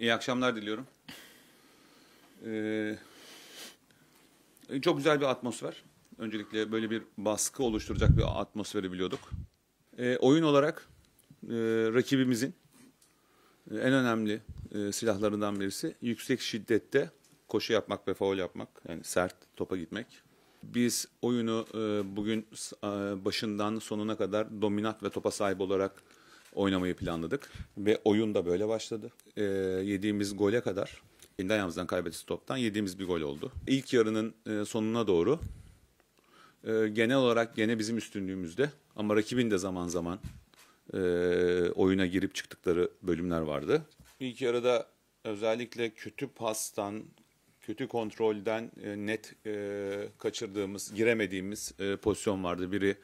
İyi akşamlar diliyorum. Ee, çok güzel bir atmosfer. Öncelikle böyle bir baskı oluşturacak bir atmosferi biliyorduk. Ee, oyun olarak e, rakibimizin e, en önemli e, silahlarından birisi yüksek şiddette koşu yapmak ve faul yapmak. Yani sert topa gitmek. Biz oyunu e, bugün e, başından sonuna kadar dominant ve topa sahip olarak oynamayı planladık. Ve oyun da böyle başladı. E, yediğimiz gole kadar kendi ayağımızdan kaybettiğimiz toptan yediğimiz bir gol oldu. İlk yarının e, sonuna doğru e, genel olarak gene bizim üstünlüğümüzde ama rakibin de zaman zaman e, oyuna girip çıktıkları bölümler vardı. İlk yarıda özellikle kötü pastan, kötü kontrolden e, net e, kaçırdığımız, giremediğimiz e, pozisyon vardı. Biri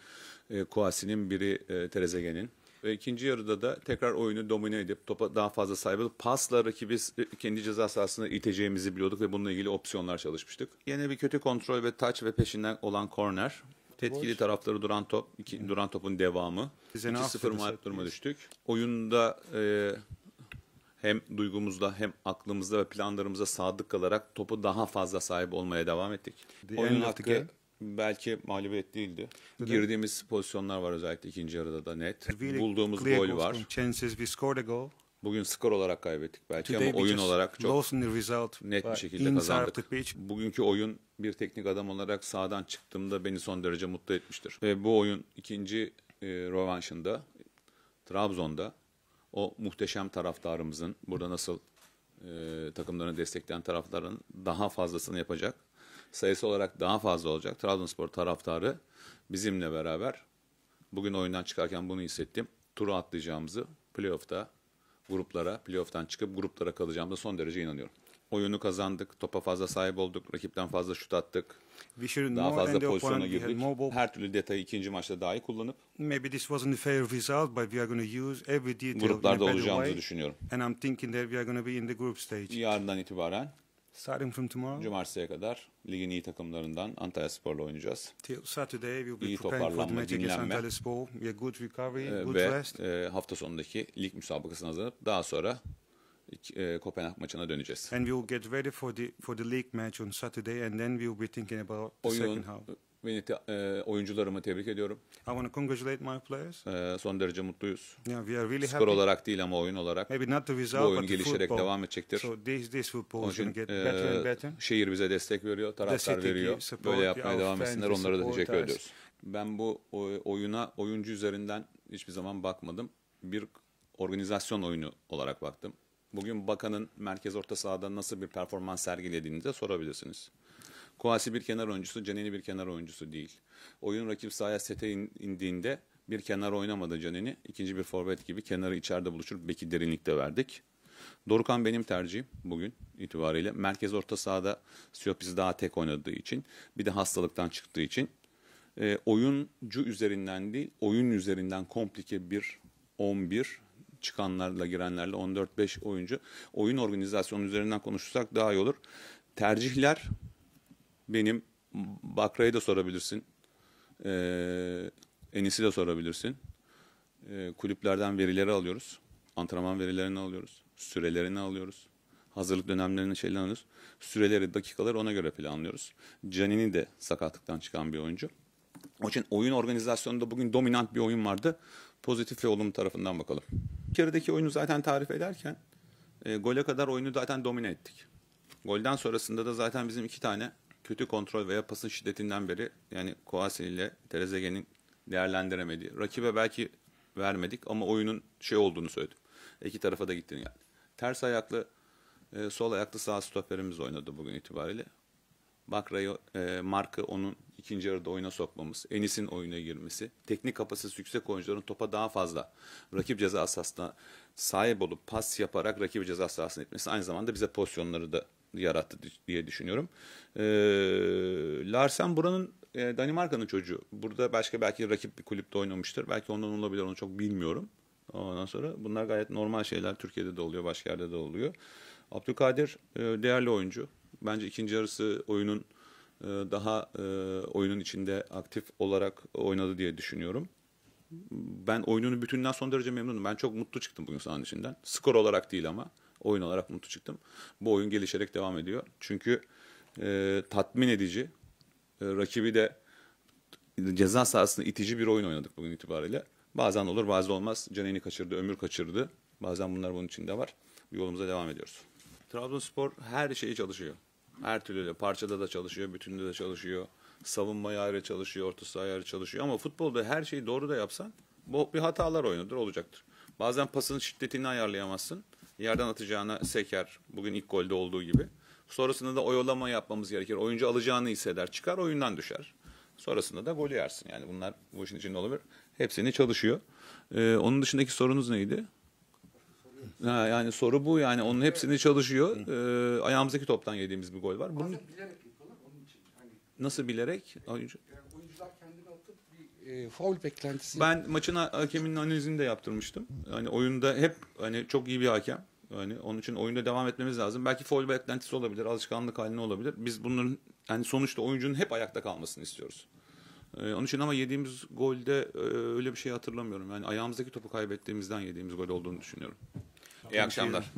e, Kuasi'nin, biri e, Terezegen'in. Ve ikinci yarıda da tekrar oyunu domine edip topa daha fazla sahip olup pasla rakibi kendi ceza sahasına iteceğimizi biliyorduk ve bununla ilgili opsiyonlar çalışmıştık. Yine bir kötü kontrol ve touch ve peşinden olan korner. Tetkili Boş. tarafları duran top, iki, duran topun devamı. 2-0 mağlup duruma düştük. Oyunda e, hem duygumuzda hem aklımızda ve planlarımıza sadık kalarak topu daha fazla sahip olmaya devam ettik. Oyun hakkı belki mağlubiyet değildi. Girdiğimiz pozisyonlar var özellikle ikinci yarıda da net. Really Bulduğumuz gol var. Chances we scored a goal. Bugün skor olarak kaybettik belki Today ama oyun olarak çok net bir şekilde kazandık. Bugünkü oyun bir teknik adam olarak sahadan çıktığımda beni son derece mutlu etmiştir. Ve bu oyun ikinci e, rövanşında Trabzon'da o muhteşem taraftarımızın burada nasıl e, takımlarını destekleyen taraftarın daha fazlasını yapacak sayısı olarak daha fazla olacak. Trabzonspor taraftarı bizimle beraber bugün oyundan çıkarken bunu hissettim. Turu atlayacağımızı playoff'ta gruplara, playoff'tan çıkıp gruplara kalacağımıza son derece inanıyorum. Oyunu kazandık, topa fazla sahip olduk, rakipten fazla şut attık. Daha fazla pozisyona girdik. Her türlü detayı ikinci maçta dahi kullanıp Maybe this wasn't a fair result, but we are going to use every detail gruplarda olacağımızı way. düşünüyorum. And I'm thinking that we are going to be in the group stage. Yarından itibaren Starting from tomorrow. Cumartesiye kadar ligin iyi takımlarından Antalya Spor'la oynayacağız. Till Saturday we'll be iyi toparlanma, dinlenme Spor. Yeah, good recovery, ee, good ve rest. E, hafta sonundaki lig müsabakasına hazırlanıp daha sonra e, Kopenhag maçına döneceğiz. And we'll get ready for the for the league match on Saturday and then we'll be thinking about the Oyun, second half milli te- e, oyuncularımı tebrik ediyorum. I want to congratulate my players. E, son derece mutluyuz. Yeah, we are really Skor happy. olarak değil ama oyun olarak. Maybe not the result, Bu oyun but gelişerek football. devam edecektir. So this, this football Onun için get e, better and better. şehir bize destek veriyor, taraftar veriyor. support Böyle yapmaya devam etsinler, onlara da teşekkür us. ediyoruz. Ben bu oyuna oyuncu üzerinden hiçbir zaman bakmadım. Bir organizasyon oyunu olarak baktım. Bugün bakanın merkez orta sahada nasıl bir performans sergilediğini de sorabilirsiniz. Kuasi bir kenar oyuncusu, Canini bir kenar oyuncusu değil. Oyun rakip sahaya sete in, indiğinde bir kenar oynamadı Canini. İkinci bir forvet gibi kenarı içeride buluşur. Beki derinlikte verdik. Dorukan benim tercihim bugün itibariyle. Merkez orta sahada Siopis daha tek oynadığı için bir de hastalıktan çıktığı için e, oyuncu üzerinden değil oyun üzerinden komplike bir 11 çıkanlarla girenlerle 14-5 oyuncu oyun organizasyonu üzerinden konuşursak daha iyi olur. Tercihler benim Bakra'yı da sorabilirsin. Ee, Enis'i de sorabilirsin. Ee, kulüplerden verileri alıyoruz. Antrenman verilerini alıyoruz. Sürelerini alıyoruz. Hazırlık dönemlerini şeyden alıyoruz. Süreleri, dakikaları ona göre planlıyoruz. Canini de sakatlıktan çıkan bir oyuncu. Onun için oyun organizasyonunda bugün dominant bir oyun vardı. Pozitif ve olumlu tarafından bakalım. Keredeki oyunu zaten tarif ederken e, gole kadar oyunu zaten domine ettik. Golden sonrasında da zaten bizim iki tane kötü kontrol veya pasın şiddetinden beri yani Koasi ile Terezegen'in değerlendiremediği. Rakibe belki vermedik ama oyunun şey olduğunu söyledim. İki tarafa da gittiğini yani. Ters ayaklı, e, sol ayaklı sağ stoperimiz oynadı bugün itibariyle. Bakra'yı, e, Mark'ı onun ikinci yarıda oyuna sokmamız, Enis'in oyuna girmesi, teknik kapasitesi yüksek oyuncuların topa daha fazla rakip ceza sahasına sahip olup pas yaparak rakip ceza sahasına etmesi aynı zamanda bize pozisyonları da yarattı diye düşünüyorum. E, Larsen buranın e, Danimarka'nın çocuğu. Burada başka belki rakip bir kulüpte oynamıştır. Belki ondan olabilir onu çok bilmiyorum. Ondan sonra bunlar gayet normal şeyler. Türkiye'de de oluyor, başka yerde de oluyor. Abdülkadir e, değerli oyuncu. Bence ikinci yarısı oyunun e, daha e, oyunun içinde aktif olarak oynadı diye düşünüyorum. Ben oyununu bütününden son derece memnunum. Ben çok mutlu çıktım bugün sahanın içinden. Skor olarak değil ama oyun olarak mutlu çıktım. Bu oyun gelişerek devam ediyor. Çünkü e, tatmin edici, e, rakibi de ceza sahasında itici bir oyun oynadık bugün itibariyle. Bazen olur bazen olmaz. Caneni kaçırdı, ömür kaçırdı. Bazen bunlar bunun içinde var. Yolumuza devam ediyoruz. Trabzonspor her şeyi çalışıyor. Her türlü de parçada da çalışıyor, bütünde de çalışıyor. savunma ayarı çalışıyor, orta saha ayarı çalışıyor. Ama futbolda her şeyi doğru da yapsan bu bir hatalar oynadır olacaktır. Bazen pasın şiddetini ayarlayamazsın. Yerden atacağına seker. Bugün ilk golde olduğu gibi. Sonrasında da oyalama yapmamız gerekir. Oyuncu alacağını hisseder. Çıkar oyundan düşer. Sonrasında da golü yersin. Yani bunlar bu işin içinde olabilir. Hepsini çalışıyor. Ee, onun dışındaki sorunuz neydi? Ha, yani soru bu. Yani onun hepsini çalışıyor. Ee, ayağımızdaki toptan yediğimiz bir gol var. Bunun... Nasıl bilerek? Oyuncu e, foul beklentisi. Ben maçın hakeminin analizini de yaptırmıştım. Hani oyunda hep hani çok iyi bir hakem. Yani onun için oyunda devam etmemiz lazım. Belki foul beklentisi olabilir, alışkanlık haline olabilir. Biz bunların yani sonuçta oyuncunun hep ayakta kalmasını istiyoruz. Ee, onun için ama yediğimiz golde e, öyle bir şey hatırlamıyorum. Yani ayağımızdaki topu kaybettiğimizden yediğimiz gol olduğunu düşünüyorum. İyi akşamlar.